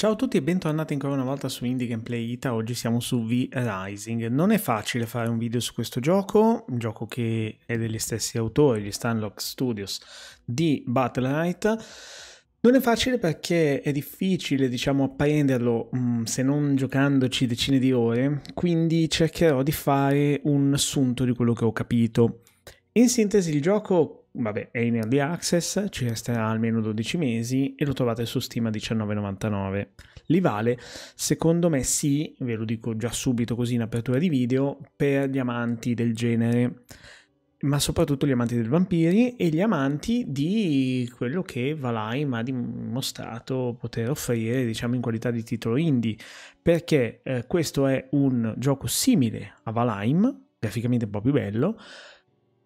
Ciao a tutti e bentornati ancora una volta su Indie Gameplay Ita, oggi siamo su V Rising. Non è facile fare un video su questo gioco, un gioco che è degli stessi autori, gli Stanlock Studios di Battle Knight. Non è facile perché è difficile, diciamo, apprenderlo mh, mm, se non giocandoci decine di ore, quindi cercherò di fare un assunto di quello che ho capito. In sintesi, il gioco vabbè, è in early access, ci resterà almeno 12 mesi e lo trovate su Steam a 19,99. Li vale? Secondo me sì, ve lo dico già subito così in apertura di video, per gli amanti del genere, ma soprattutto gli amanti del vampiri e gli amanti di quello che Valheim ha dimostrato poter offrire, diciamo, in qualità di titolo indie, perché eh, questo è un gioco simile a Valheim, graficamente un po' più bello,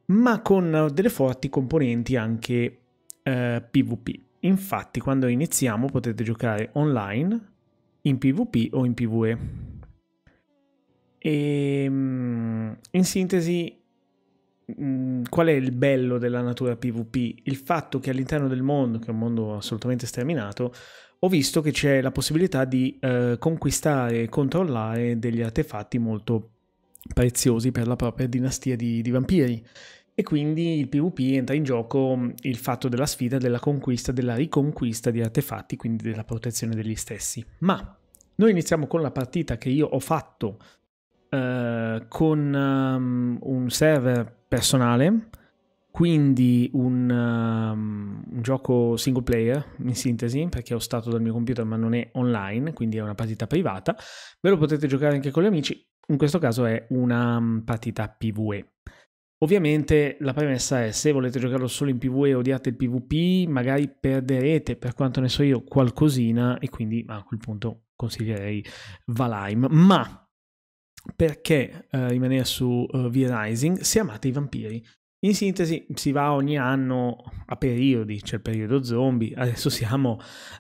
ma con delle forti componenti anche eh, PvP. Infatti, quando iniziamo potete giocare online, in PvP o in PvE. E ehm, in sintesi, mm, qual è il bello della natura PvP? Il fatto che all'interno del mondo, che è un mondo assolutamente sterminato, ho visto che c'è la possibilità di eh, conquistare e controllare degli artefatti molto preziosi per la propria dinastia di, di vampiri. E quindi il PvP entra in gioco mm, il fatto della sfida, della conquista, della riconquista di artefatti, quindi della protezione degli stessi. Ma noi iniziamo con la partita che io ho fatto eh, con um, un server personale, quindi un, um, un, gioco single player in sintesi perché ho stato dal mio computer ma non è online quindi è una partita privata ve lo potete giocare anche con gli amici in questo caso è una mm, partita PvE. Ovviamente la premessa è se volete giocarlo solo in PvE e odiate il PvP, magari perderete, per quanto ne so io, qualcosina e quindi a quel punto consiglierei Valheim. Ma perché eh, rimanere su uh, eh, V-Rising se amate i vampiri? In sintesi, si va ogni anno a periodi, c'è il periodo zombie, adesso siamo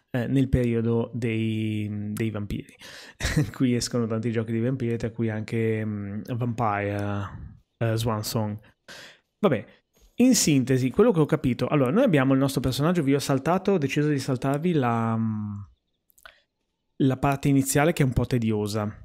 eh, nel periodo dei, dei vampiri. Qui escono tanti giochi di vampiri, tra cui anche um, Vampire uh, Swan Song. Vabbè, in sintesi, quello che ho capito, allora noi abbiamo il nostro personaggio, vi ho saltato, ho deciso di saltarvi la, mm, la parte iniziale che è un po' tediosa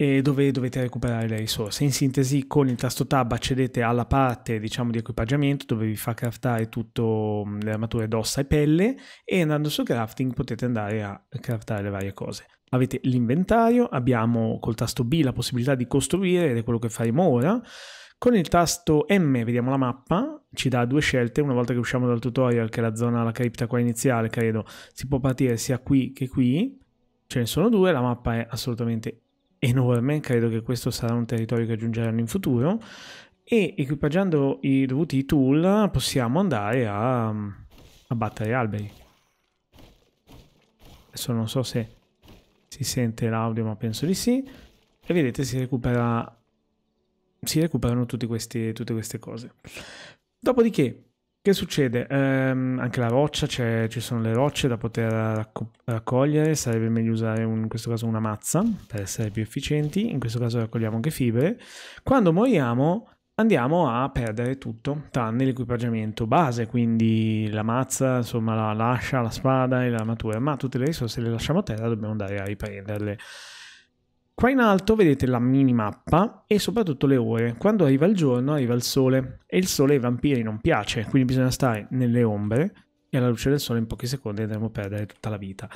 e dove dovete recuperare le risorse. In sintesi, con il tasto tab accedete alla parte diciamo, di equipaggiamento dove vi fa craftare tutto le armature d'ossa e pelle e andando su crafting potete andare a craftare le varie cose. Avete l'inventario, abbiamo col tasto B la possibilità di costruire ed è quello che faremo ora. Con il tasto M vediamo la mappa, ci dà due scelte, una volta che usciamo dal tutorial che è la zona, la cripta qua iniziale credo, si può partire sia qui che qui, ce ne sono due, la mappa è assolutamente enorme, credo che questo sarà un territorio che aggiungeranno in futuro e equipaggiando i dovuti tool possiamo andare a, mm, a battere alberi. Adesso non so se si sente l'audio ma penso di sì e vedete si recupera si recuperano questi, tutte queste cose. Dopodiché che succede? Ehm, anche la roccia, ci sono le rocce da poter racco- raccogliere, sarebbe meglio usare un, in questo caso una mazza per essere più efficienti, in questo caso raccogliamo anche fibre. Quando moriamo andiamo a perdere tutto, tranne l'equipaggiamento base, quindi la mazza, insomma la lascia, la spada e l'armatura, ma tutte le risorse le lasciamo a terra, dobbiamo andare a riprenderle. Qua in alto vedete la minimappa e soprattutto le ore. Quando arriva il giorno arriva il sole e il sole ai vampiri non piace, quindi bisogna stare nelle ombre e alla luce del sole in pochi secondi andremo a perdere tutta la vita.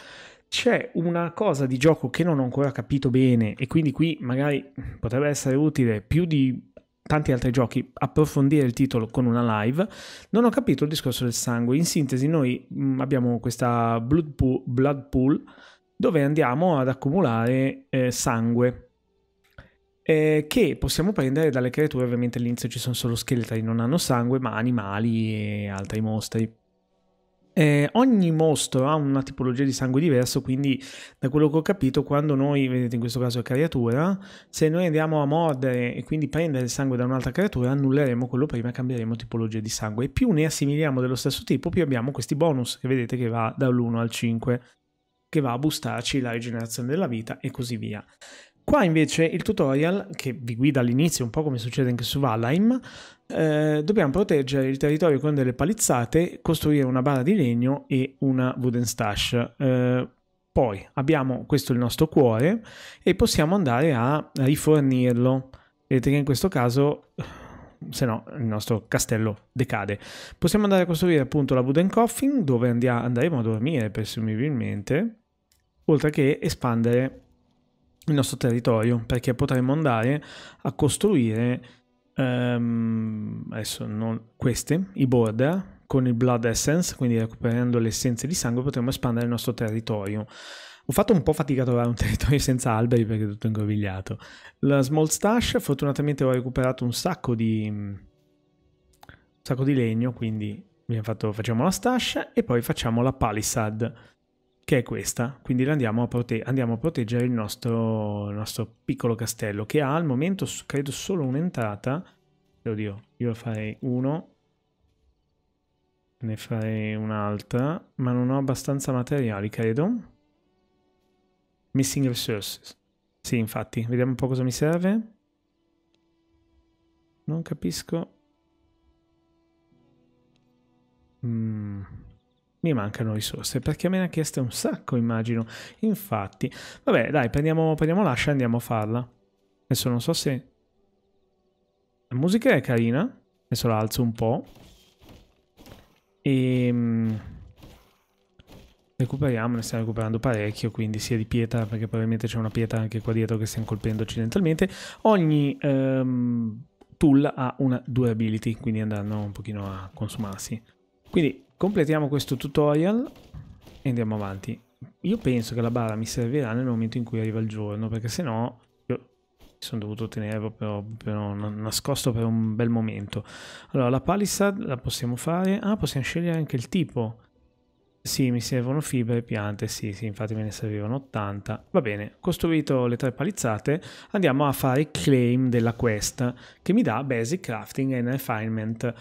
C'è una cosa di gioco che non ho ancora capito bene e quindi qui magari potrebbe essere utile più di tanti altri giochi approfondire il titolo con una live. Non ho capito il discorso del sangue. In sintesi noi mm, abbiamo questa blood pool, blood pool dove andiamo ad accumulare eh, sangue eh, che possiamo prendere dalle creature, ovviamente all'inizio ci sono solo scheletri, non hanno sangue, ma animali e altri mostri. Eh, ogni mostro ha una tipologia di sangue diverso, quindi da quello che ho capito, quando noi, vedete in questo caso è creatura, se noi andiamo a mordere e quindi prendere il sangue da un'altra creatura, annulleremo quello prima e cambieremo tipologia di sangue. E più ne assimiliamo dello stesso tipo, più abbiamo questi bonus che vedete che va dall'1 al 5 che va a bustarci la rigenerazione della vita e così via. Qua invece il tutorial, che vi guida all'inizio, un po' come succede anche su Valheim, eh, dobbiamo proteggere il territorio con delle palizzate, costruire una barra di legno e una wooden stash. Eh, poi abbiamo questo il nostro cuore e possiamo andare a rifornirlo. Vedete che in questo caso eh, se no il nostro castello decade. Possiamo andare a costruire appunto la wooden coffin dove andiamo, andremo a dormire presumibilmente oltre che espandere il nostro territorio, perché potremmo andare a costruire um, adesso non, queste, i border, con il Blood Essence, quindi recuperando le essenze di sangue, potremmo espandere il nostro territorio. Ho fatto un po' fatica a trovare un territorio senza alberi perché è tutto ingrovigliato. La Small Stash, fortunatamente ho recuperato un sacco di, un sacco di legno, quindi fatto, facciamo la stash e poi facciamo la Palisade che è questa, quindi andiamo a, prote- andiamo a proteggere il nostro, il nostro, piccolo castello che ha al momento credo solo un'entrata, oddio io farei uno, ne farei un'altra, ma non ho abbastanza materiali credo, missing resources, sì infatti, vediamo un po' cosa mi serve, non capisco, mm mi mancano risorse perché me ne ha chieste un sacco, immagino. Infatti, vabbè, dai, prendiamo, prendiamo l'ascia e andiamo a farla. Adesso non so se... La musica è carina. Adesso la alzo un po'. E... Ehm, recuperiamo, ne stiamo recuperando parecchio, quindi sia di pietra, perché probabilmente c'è una pietra anche qua dietro che stiamo colpendo accidentalmente. Ogni um, tool ha una durability, quindi andranno un pochino a consumarsi. Quindi Completiamo questo tutorial e andiamo avanti. Io penso che la barra mi servirà nel momento in cui arriva il giorno, perché se no mi sono dovuto tenere proprio, proprio, nascosto per un bel momento. Allora, la palissade la possiamo fare. Ah, possiamo scegliere anche il tipo. Sì, mi servono fibre e piante. Sì, sì, infatti me ne servivano 80. Va bene, costruito le tre palizzate, andiamo a fare il claim della quest che mi dà basic crafting and refinement.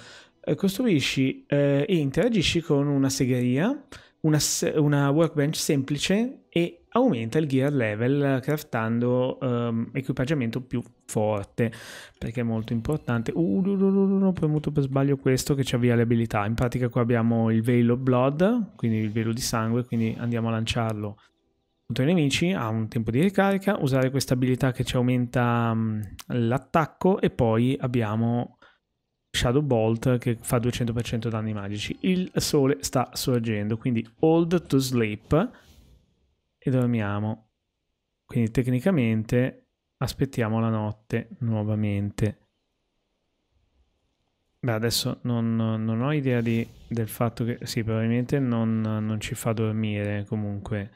Eh, costruisci eh, e interagisci con una segheria, una, una, workbench semplice e aumenta il gear level craftando um, equipaggiamento più forte perché è molto importante. Uh, no, no, no, ho premuto per sbaglio questo che ci avvia le abilità. In pratica qua abbiamo il velo blood, quindi il velo di sangue, quindi andiamo a lanciarlo contro i nemici, ha un tempo di ricarica, usare questa abilità che ci aumenta um, l'attacco e poi abbiamo Shadow Bolt che fa 200% danni magici. Il sole sta sorgendo, quindi Hold to Sleep e dormiamo. Quindi tecnicamente aspettiamo la notte nuovamente. Beh, adesso non, non ho idea di, del fatto che... Sì, probabilmente non, non ci fa dormire comunque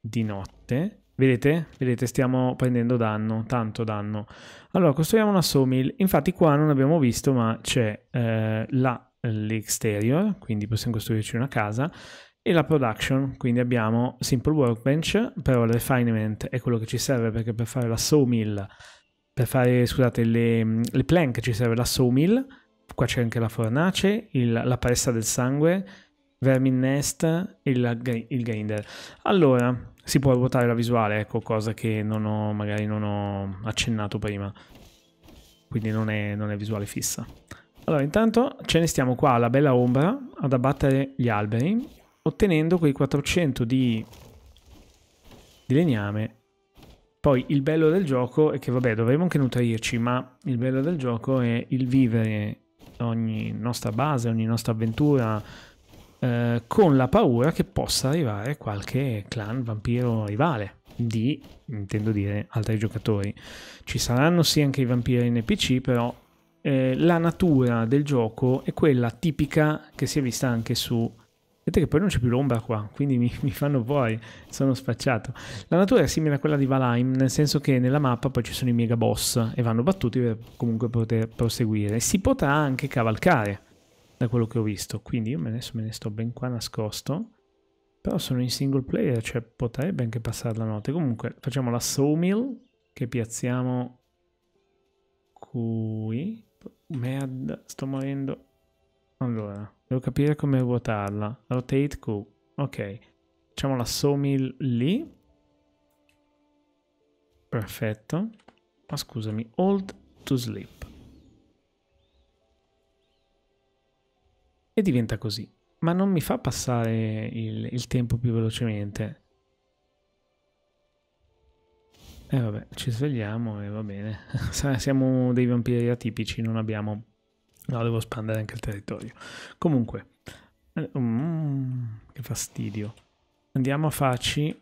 di notte. Vedete? Vedete, stiamo prendendo danno, tanto danno. Allora, costruiamo una sawmill. Infatti qua non abbiamo visto, ma c'è eh, l'exterior, quindi possiamo costruirci una casa, e la production, quindi abbiamo Simple Workbench, però il refinement è quello che ci serve perché per fare la sawmill, per fare, scusate, le, le plank ci serve la sawmill, qua c'è anche la fornace, il, la pressa del sangue, Vermin Nest e il, il Grinder. Allora, si può ruotare la visuale, ecco, cosa che non ho, magari non ho accennato prima. Quindi non è, non è visuale fissa. Allora, intanto ce ne stiamo qua alla bella ombra ad abbattere gli alberi, ottenendo quei 400 di, di legname. Poi il bello del gioco è che, vabbè, dovremo anche nutrirci, ma il bello del gioco è il vivere ogni nostra base, ogni nostra avventura, eh, con la paura che possa arrivare qualche clan vampiro rivale di, intendo dire, altri giocatori. Ci saranno sì anche i vampiri NPC, però eh, la natura del gioco è quella tipica che si è vista anche su Vedete che poi non c'è più l'ombra qua, quindi mi, mi, fanno fuori, sono spacciato. La natura è simile a quella di Valheim, nel senso che nella mappa poi ci sono i mega boss e vanno battuti per comunque poter proseguire. Si potrà anche cavalcare, da quello che ho visto. Quindi io adesso me ne sto ben qua nascosto. Però sono in single player, cioè potrebbe anche passare la notte. Comunque facciamo la sawmill che piazziamo qui. Merda, sto morendo. Allora, devo capire come ruotarla. Rotate Q. Ok. Facciamo la sawmill lì. Perfetto. Ma scusami, hold to sleep. e diventa così. Ma non mi fa passare il, il tempo più velocemente. E eh vabbè, ci svegliamo e va bene. Siamo dei vampiri atipici, non abbiamo... No, devo espandere anche il territorio. Comunque, eh, mm, che fastidio. Andiamo a farci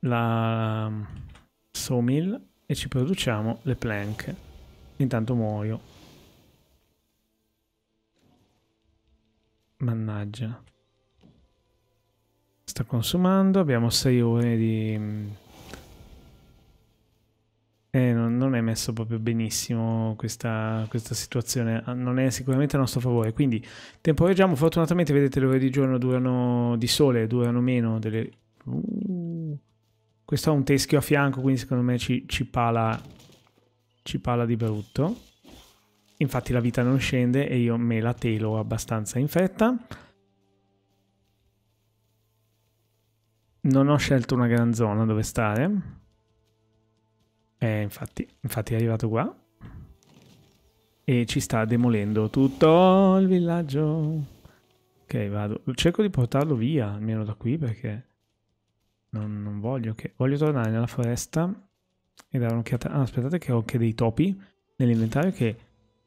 la sawmill e ci produciamo le plank. Intanto muoio. Mannaggia. Sta consumando, abbiamo 6 ore di... Eh, non, non è messo proprio benissimo questa, questa, situazione, ah, non è sicuramente a nostro favore. Quindi temporeggiamo, fortunatamente vedete le ore di giorno durano di sole, durano meno delle... Uh, questo ha un teschio a fianco, quindi secondo me ci, ci pala... ci pala di brutto. Infatti la vita non scende e io me la telo abbastanza in fretta. Non ho scelto una gran zona dove stare. Eh, infatti, infatti è arrivato qua. E ci sta demolendo tutto il villaggio. Ok, vado. Cerco di portarlo via, almeno da qui, perché non, non voglio che... Voglio tornare nella foresta e dare un'occhiata... Ah, aspettate che ho anche dei topi nell'inventario che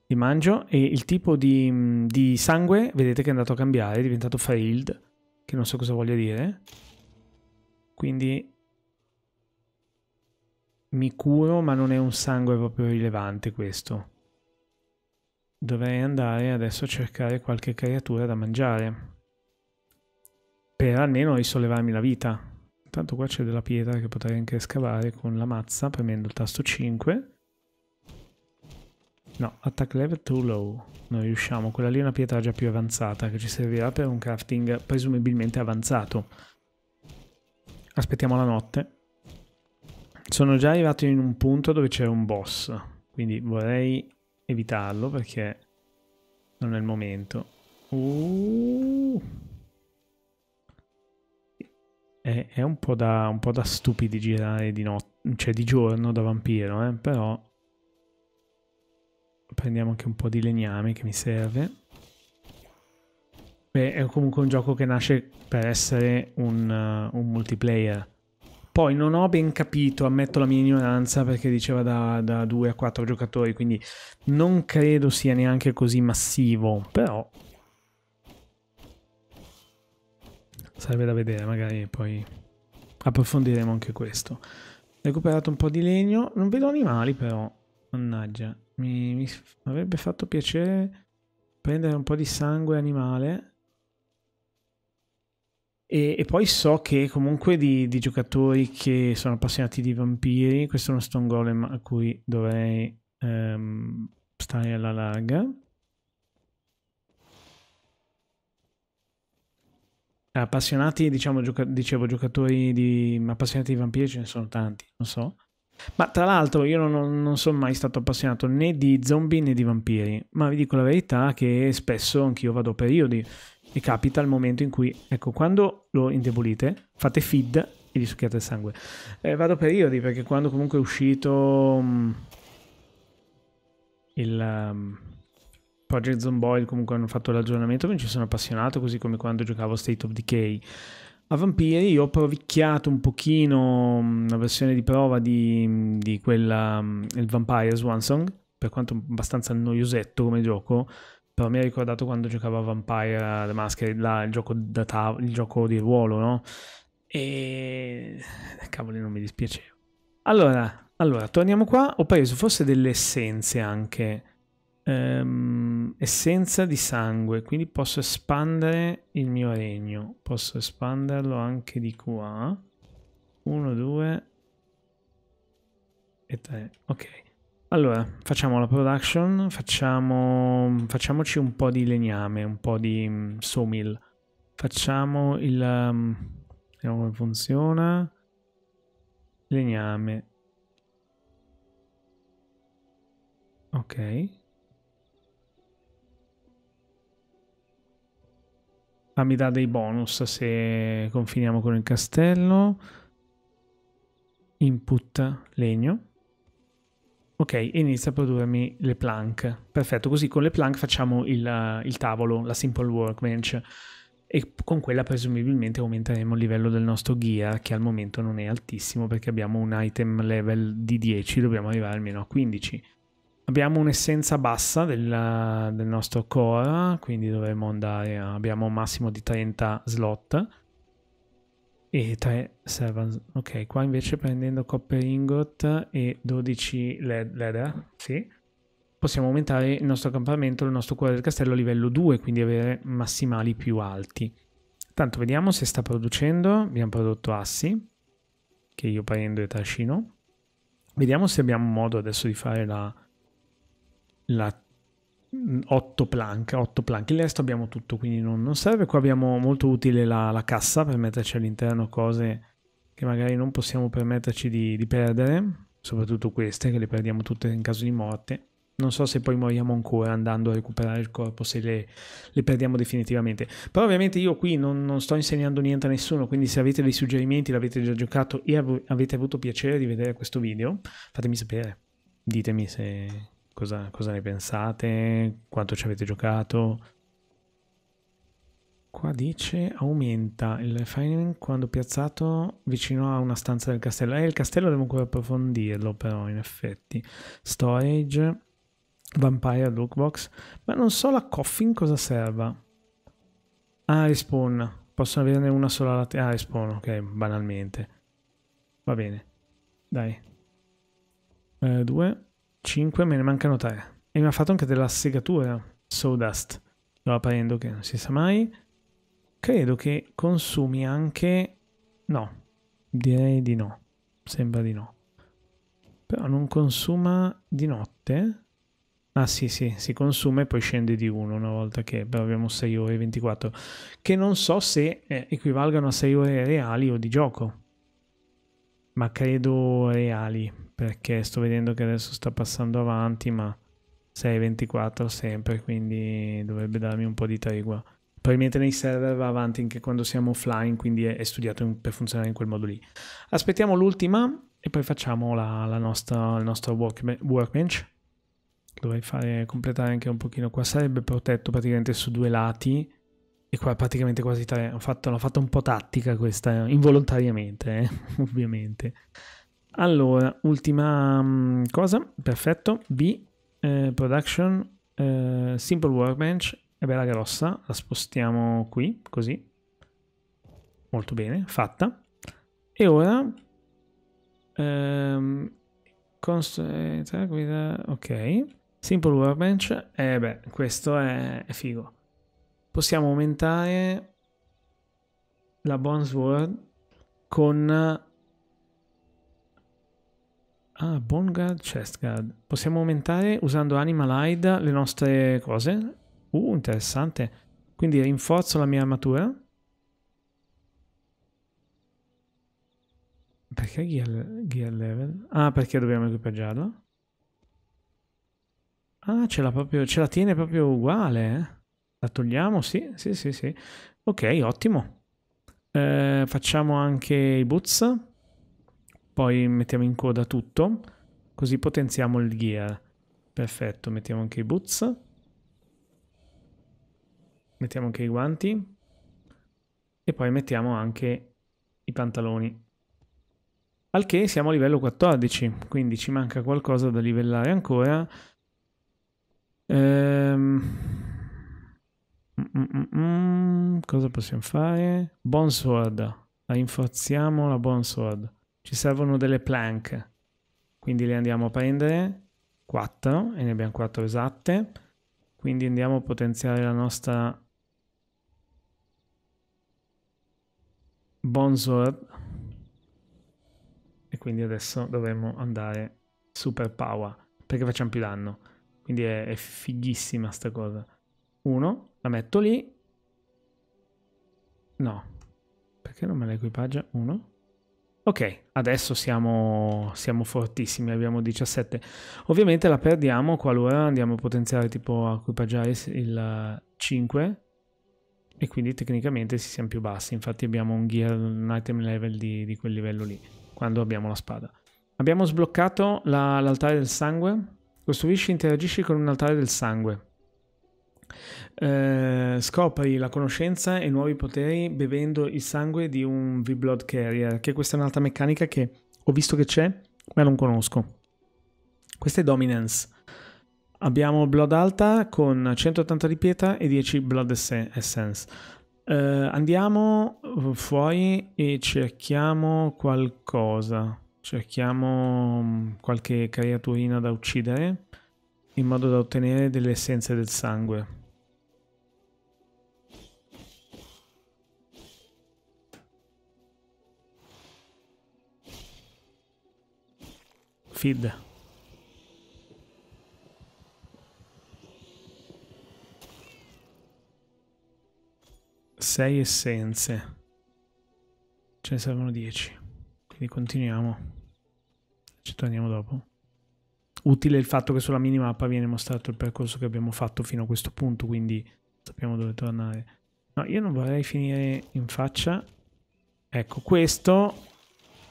li mangio e il tipo di, mm, di, sangue, vedete che è andato a cambiare, è diventato failed, che non so cosa voglia dire. Quindi mi curo, ma non è un sangue proprio rilevante questo. Dovrei andare adesso a cercare qualche creatura da mangiare. Per almeno risollevarmi la vita. Intanto qua c'è della pietra che potrei anche scavare con la mazza premendo il tasto 5. No, attack level too low. Non riusciamo. Quella lì è una pietra già più avanzata che ci servirà per un crafting presumibilmente avanzato. Aspettiamo la notte. Sono già arrivato in un punto dove c'è un boss, quindi vorrei evitarlo perché non è il momento. Uh. È, è, un, po da, un po' da stupidi girare di notte, cioè di giorno da vampiro, eh? però Prendiamo anche un po' di legname che mi serve. Beh, è comunque un gioco che nasce per essere un, uh, un multiplayer. Poi non ho ben capito, ammetto la mia ignoranza perché diceva da, da 2 a 4 giocatori, quindi non credo sia neanche così massivo, però sarebbe da vedere, magari poi approfondiremo anche questo. Recuperato un po' di legno, non vedo animali però, mannaggia. Mi, mi avrebbe fatto piacere prendere un po' di sangue animale. E, e, poi so che comunque di, di, giocatori che sono appassionati di vampiri, questo è uno Stone Golem a cui dovrei um, stare alla larga. Appassionati, diciamo, gioca dicevo, giocatori di, appassionati di vampiri ce ne sono tanti, non so. Ma tra l'altro io non, non, sono mai stato appassionato né di zombie né di vampiri, ma vi dico la verità che spesso anch'io vado a periodi e capita il momento in cui, ecco, quando lo indebolite, fate feed e gli succhiate il sangue. Eh, vado a periodi perché quando comunque è uscito um, il... Um, Project Zomboid comunque hanno fatto l'aggiornamento, mi ci sono appassionato, così come quando giocavo State of Decay. A Vampiri io ho provicchiato un pochino una mm, versione di prova di, mm, di quella, mm, il Vampire Swansong, per quanto abbastanza noiosetto come gioco, però mi ha ricordato quando giocavo a Vampire The Masquerade, là, il, gioco tav- il gioco di ruolo, no? E... cavoli non mi dispiaceva. Allora, allora, torniamo qua, ho preso forse delle essenze anche um, essenza di sangue, quindi posso espandere il mio regno, posso espanderlo anche di qua, 1, 2 e 3, ok. Allora, facciamo la production, facciamo, facciamoci un po' di legname, un po' di um, mm, sawmill. Facciamo il... Um, vediamo come funziona. Legname. Ok. Ah, mi dà dei bonus se confiniamo con il castello. Input legno. Ok, inizia a produrmi le plank. Perfetto, così con le plank facciamo il, il tavolo, la simple workbench. E con quella presumibilmente aumenteremo il livello del nostro gear, che al momento non è altissimo perché abbiamo un item level di 10, dobbiamo arrivare almeno a 15 abbiamo un'essenza bassa del, del nostro core, quindi dovremmo andare, a, abbiamo un massimo di 30 slot e 3 servants. Ok, qua invece prendendo copper ingot e 12 led leather, sì, possiamo aumentare il nostro accampamento, il nostro cuore del castello a livello 2, quindi avere massimali più alti. Tanto vediamo se sta producendo, abbiamo prodotto assi, che io prendo e trascino. Vediamo se abbiamo modo adesso di fare la la 8 plank, 8 plank. Il resto abbiamo tutto, quindi non, non serve. Qua abbiamo molto utile la, la, cassa per metterci all'interno cose che magari non possiamo permetterci di, di, perdere, soprattutto queste che le perdiamo tutte in caso di morte. Non so se poi moriamo ancora andando a recuperare il corpo, se le, le perdiamo definitivamente. Però ovviamente io qui non, non, sto insegnando niente a nessuno, quindi se avete dei suggerimenti, l'avete già giocato e av avete avuto piacere di vedere questo video, fatemi sapere. Ditemi se, Cosa, cosa ne pensate? Quanto ci avete giocato? Qua dice aumenta il refining quando piazzato vicino a una stanza del castello. Eh, il castello devo ancora approfondirlo però in effetti. Storage, vampire, lookbox. Ma non so la coffin cosa serva. Ah, respawn. Posso averne una sola laterale. Ah, respawn, ok, banalmente. Va bene. Dai. Eh, due. 5, me ne mancano 3. E mi ha fatto anche della segatura Sawdust. Lo aprendo che non si sa mai. Credo che consumi anche... No, direi di no. Sembra di no. Però non consuma di notte? Ah sì, sì, si consuma e poi scende di 1 una volta che beh, abbiamo 6 ore e 24, che non so se eh, equivalgano a 6 ore reali o di gioco ma credo reali, perché sto vedendo che adesso sta passando avanti, ma 6.24 sempre, quindi dovrebbe darmi un po' di tregua. Probabilmente nei server va avanti anche quando siamo offline, quindi è, studiato per funzionare in quel modo lì. Aspettiamo l'ultima e poi facciamo la, la nostra, il nostro workbench. workbench. Dovrei fare, completare anche un pochino qua, sarebbe protetto praticamente su due lati, e qua praticamente quasi italiano, hanno fatto, hanno fatto un po' tattica questa, involontariamente, eh, ovviamente. Allora, ultima mm, cosa, perfetto, B, eh, Production, eh, Simple Workbench, è bella grossa, la spostiamo qui, così. Molto bene, fatta. E ora... Ehm, eh, ok, Simple Workbench, eh beh, questo è, è figo possiamo aumentare la Bones World con Ah, Bone Guard, Chest Guard. Possiamo aumentare usando Animal Hide le nostre cose. Uh, interessante. Quindi rinforzo la mia armatura. Perché gear, gear level? Ah, perché dobbiamo equipaggiarla? Ah, ce la, proprio, ce la tiene proprio uguale, eh? La togliamo? Sì, sì, sì, sì. Ok, ottimo. Eh, facciamo anche i boots. Poi mettiamo in coda tutto. Così potenziamo il gear. Perfetto, mettiamo anche i boots. Mettiamo anche i guanti. E poi mettiamo anche i pantaloni. Al che siamo a livello 14, quindi ci manca qualcosa da livellare ancora. Ehm... Mm-mm-mm. Cosa possiamo fare? Bonsword. Rinforziamo la Bonsword. Ci servono delle plank. Quindi le andiamo a prendere 4 e ne abbiamo 4 esatte. Quindi andiamo a potenziare la nostra Bonsword. E quindi adesso dovremmo andare super power perché facciamo più danno. Quindi è, è fighissima sta cosa. 1 la metto lì. No. Perché non me la equipaggia? Uno. Ok, adesso siamo, siamo, fortissimi, abbiamo 17. Ovviamente la perdiamo qualora andiamo a potenziare tipo a equipaggiare il 5 e quindi tecnicamente si siamo più bassi. Infatti abbiamo un gear, un item level di, di quel livello lì, quando abbiamo la spada. Abbiamo sbloccato l'altare la, del sangue. Costruisci e interagisci con un altare del sangue. Eh, scopri la conoscenza e nuovi poteri bevendo il sangue di un V-Blood Carrier, che questa è un'altra meccanica che ho visto che c'è, ma non conosco. Questa è Dominance. Abbiamo Blood Alta con 180 di pietra e 10 Blood Essence. Uh, andiamo eh, fuori e cerchiamo qualcosa. Cerchiamo mm, qualche creaturina da uccidere in modo da ottenere delle essenze del sangue. Feed. Sei essenze. Ce ne servono dieci. Quindi continuiamo. Ci torniamo dopo utile il fatto che sulla minimappa viene mostrato il percorso che abbiamo fatto fino a questo punto, quindi sappiamo dove tornare. No, io non vorrei finire in faccia. Ecco, questo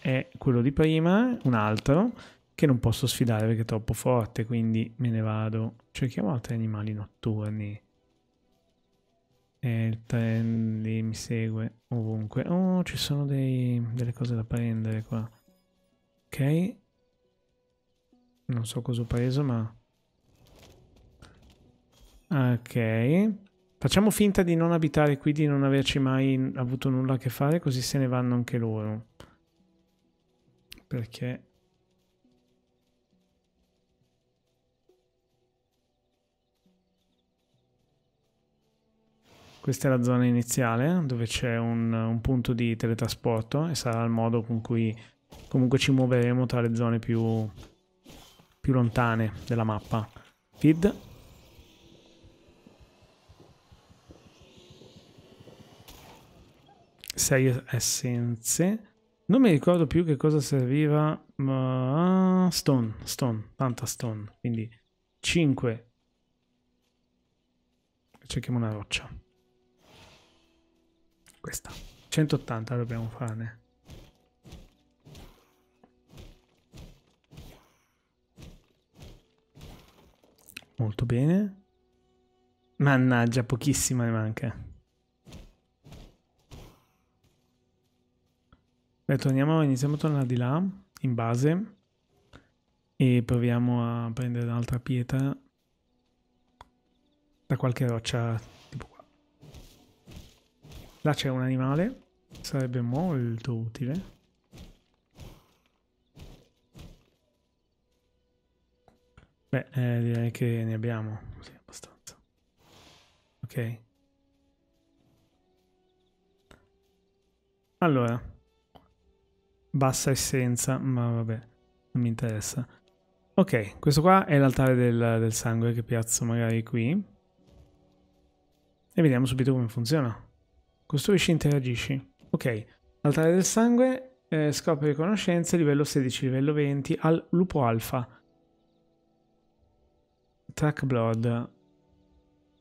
è quello di prima, un altro, che non posso sfidare perché è troppo forte, quindi me ne vado. Cerchiamo altri animali notturni. E eh, il trend lì mi segue ovunque. Oh, ci sono dei, delle cose da prendere qua. Ok. Non so cosa ho preso, ma... Ok. Facciamo finta di non abitare qui, di non averci mai avuto nulla a che fare, così se ne vanno anche loro. Perché... Questa è la zona iniziale, dove c'è un, un punto di teletrasporto e sarà il modo con cui comunque ci muoveremo tra le zone più più lontane della mappa. Feed. Sei essenze. Non mi ricordo più che cosa serviva. Ma... Stone, stone, tanta stone. Quindi 5. Cerchiamo una roccia. Questa. 180 dobbiamo farne. Molto bene. Mannaggia, pochissima ne manca. Beh, torniamo, iniziamo a tornare di là, in base. E proviamo a prendere un'altra pietra da qualche roccia tipo qua. Là c'è un animale, sarebbe molto utile. Beh, eh, direi che ne abbiamo. Sì, abbastanza. Ok. Allora. Bassa essenza, ma vabbè, non mi interessa. Ok, questo qua è l'altare del, del sangue che piazzo magari qui. E vediamo subito come funziona. Costruisci interagisci. Ok, altare del sangue, eh, scopri conoscenze, livello 16, livello 20, al lupo alfa. Track Blood.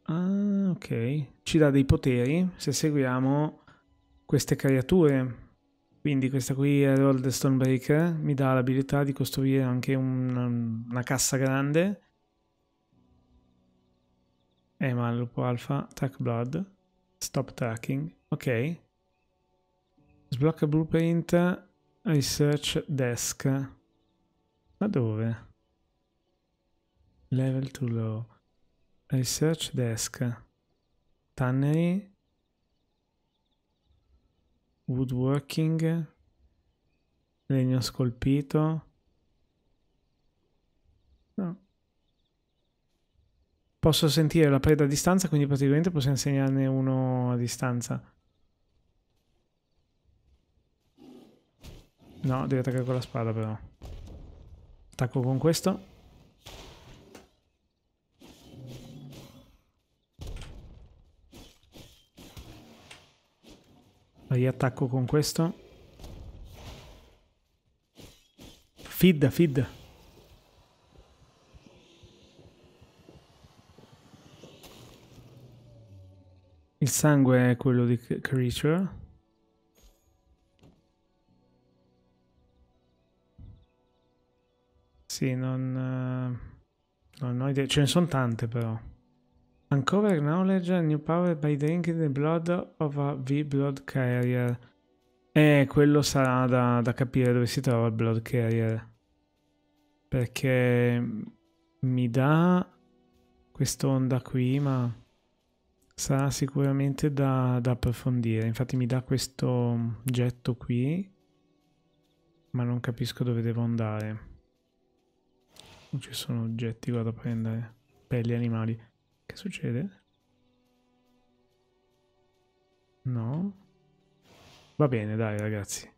Ah, ok. Ci dà dei poteri se seguiamo queste creature. Quindi questa qui è Roll Stonebreaker, mi dà l'abilità di costruire anche un, una cassa grande. Eh, ma il lupo alfa, track blood, stop tracking, ok. Sblocca blueprint, research desk. Ma dove? level too low. Research desk. Tannery. Woodworking. Legno scolpito. No. Posso sentire la preda a distanza, quindi praticamente posso insegnarne uno a distanza. No, devo attaccare con la spada però. Attacco con questo. Dai, attacco con questo. Feed, feed. Il sangue è quello di Creature. Sì, non... Eh, non ho idea. Ce ne sono tante però. Uncover knowledge and new power by drinking the blood of a V-Blood Carrier. Eh, quello sarà da, da, capire dove si trova il Blood Carrier. Perché mi dà quest'onda qui, ma sarà sicuramente da, da approfondire. Infatti mi dà questo getto qui, ma non capisco dove devo andare. Non ci sono oggetti vado a prendere. Pelli animali. Che succede? No. Va bene, dai ragazzi.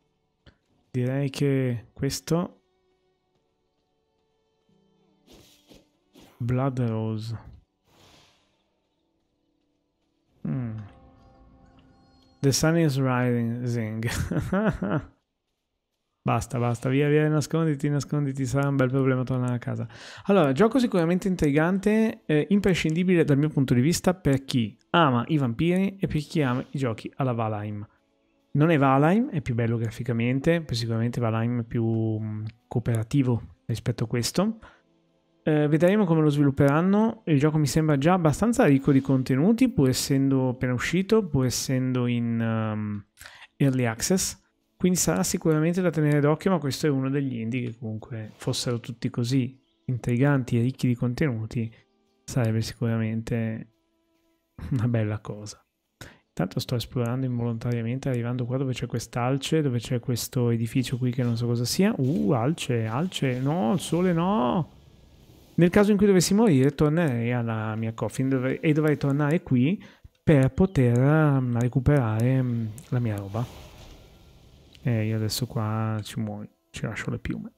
Direi che questo... Blood Rose. Mm. The sun is rising. Basta, basta, via, via, nasconditi, nasconditi, sarà un bel problema tornare a casa. Allora, gioco sicuramente intrigante, eh, imprescindibile dal mio punto di vista per chi ama i vampiri e per chi ama i giochi alla Valheim. Non è Valheim, è più bello graficamente, sicuramente Valheim è più mm, cooperativo rispetto a questo. Eh, vedremo come lo svilupperanno, il gioco mi sembra già abbastanza ricco di contenuti, pur essendo appena uscito, pur essendo in um, early access quindi sarà sicuramente da tenere d'occhio, ma questo è uno degli indie che comunque fossero tutti così intriganti e ricchi di contenuti, sarebbe sicuramente una bella cosa. Intanto sto esplorando involontariamente, arrivando qua dove c'è quest'alce, dove c'è questo edificio qui che non so cosa sia. Uh, alce, alce, no, il sole no! Nel caso in cui dovessi morire, tornerei alla mia coffin dov e dovrei tornare qui per poter mm, recuperare mm, la mia roba. E io adesso qua ci muoio, ci lascio le piume.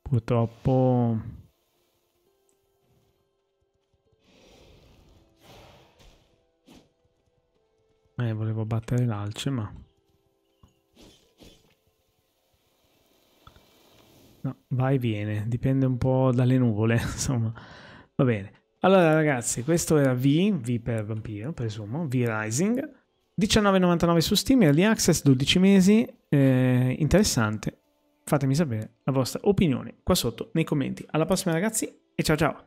Purtroppo... Eh, volevo battere l'alce, ma... No, va e viene, dipende un po' dalle nuvole, insomma. Va bene. Allora ragazzi, questo era V, V per vampiro, presumo, V Rising. 19,99 su Steam, Early Access, 12 mesi, eh, interessante. Fatemi sapere la vostra opinione qua sotto nei commenti. Alla prossima ragazzi e ciao ciao!